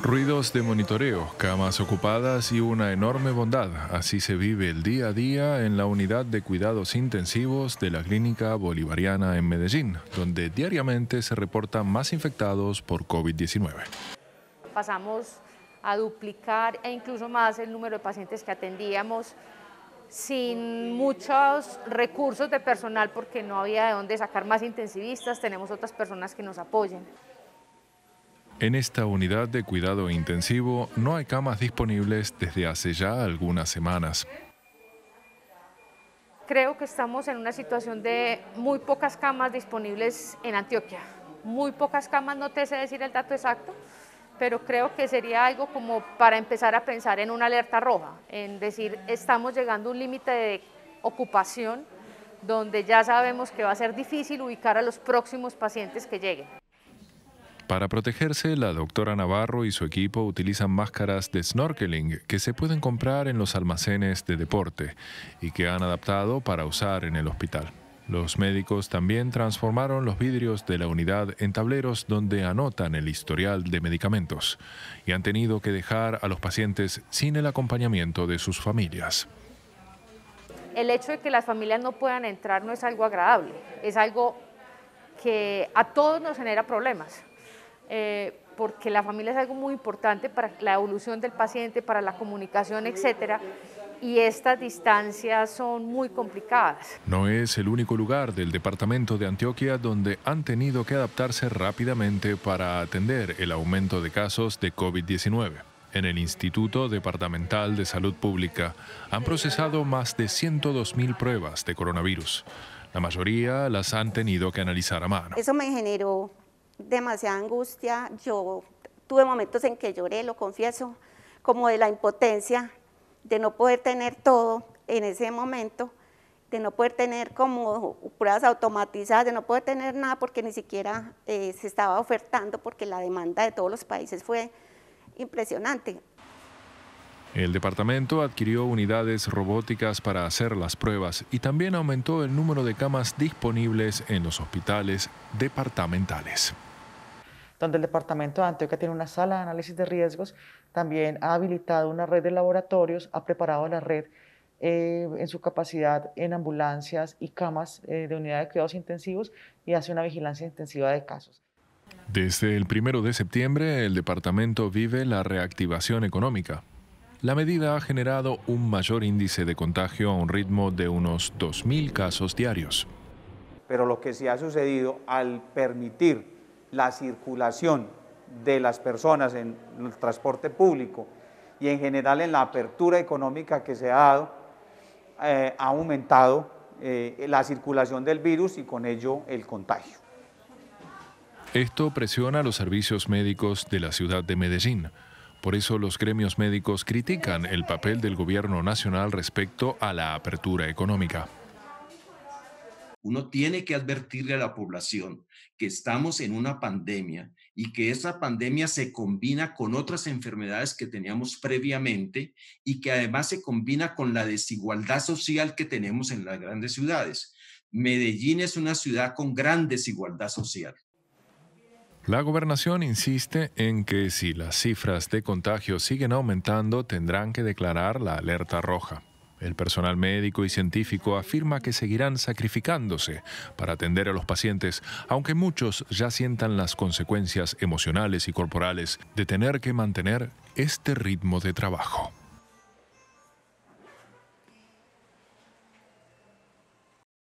Ruidos de monitoreo, camas ocupadas y una enorme bondad. Así se vive el día a día en la unidad de cuidados intensivos de la Clínica Bolivariana en Medellín, donde diariamente se reportan más infectados por COVID-19. Pasamos a duplicar e incluso más el número de pacientes que atendíamos sin muchos recursos de personal porque no había de dónde sacar más intensivistas, tenemos otras personas que nos apoyen. En esta unidad de cuidado intensivo no hay camas disponibles desde hace ya algunas semanas. Creo que estamos en una situación de muy pocas camas disponibles en Antioquia. Muy pocas camas, no te sé decir el dato exacto, pero creo que sería algo como para empezar a pensar en una alerta roja, en decir estamos llegando a un límite de ocupación donde ya sabemos que va a ser difícil ubicar a los próximos pacientes que lleguen. Para protegerse, la doctora Navarro y su equipo utilizan máscaras de snorkeling que se pueden comprar en los almacenes de deporte y que han adaptado para usar en el hospital. Los médicos también transformaron los vidrios de la unidad en tableros donde anotan el historial de medicamentos y han tenido que dejar a los pacientes sin el acompañamiento de sus familias. El hecho de que las familias no puedan entrar no es algo agradable, es algo que a todos nos genera problemas eh, porque la familia es algo muy importante para la evolución del paciente, para la comunicación, etcétera, y estas distancias son muy complicadas. No es el único lugar del departamento de Antioquia donde han tenido que adaptarse rápidamente para atender el aumento de casos de COVID-19. En el Instituto Departamental de Salud Pública han procesado más de 102.000 pruebas de coronavirus. La mayoría las han tenido que analizar a mano. Eso me generó demasiada angustia, yo tuve momentos en que lloré, lo confieso, como de la impotencia de no poder tener todo en ese momento, de no poder tener como pruebas automatizadas, de no poder tener nada porque ni siquiera eh, se estaba ofertando porque la demanda de todos los países fue impresionante. El departamento adquirió unidades robóticas para hacer las pruebas y también aumentó el número de camas disponibles en los hospitales departamentales donde el Departamento de Antioquia tiene una sala de análisis de riesgos, también ha habilitado una red de laboratorios, ha preparado la red eh, en su capacidad en ambulancias y camas eh, de unidad de cuidados intensivos y hace una vigilancia intensiva de casos. Desde el primero de septiembre, el departamento vive la reactivación económica. La medida ha generado un mayor índice de contagio a un ritmo de unos 2.000 casos diarios. Pero lo que sí ha sucedido al permitir la circulación de las personas en el transporte público y en general en la apertura económica que se ha dado, eh, ha aumentado eh, la circulación del virus y con ello el contagio. Esto presiona los servicios médicos de la ciudad de Medellín. Por eso los gremios médicos critican el papel del gobierno nacional respecto a la apertura económica. Uno tiene que advertirle a la población que estamos en una pandemia y que esa pandemia se combina con otras enfermedades que teníamos previamente y que además se combina con la desigualdad social que tenemos en las grandes ciudades. Medellín es una ciudad con gran desigualdad social. La gobernación insiste en que si las cifras de contagio siguen aumentando, tendrán que declarar la alerta roja. El personal médico y científico afirma que seguirán sacrificándose para atender a los pacientes, aunque muchos ya sientan las consecuencias emocionales y corporales de tener que mantener este ritmo de trabajo.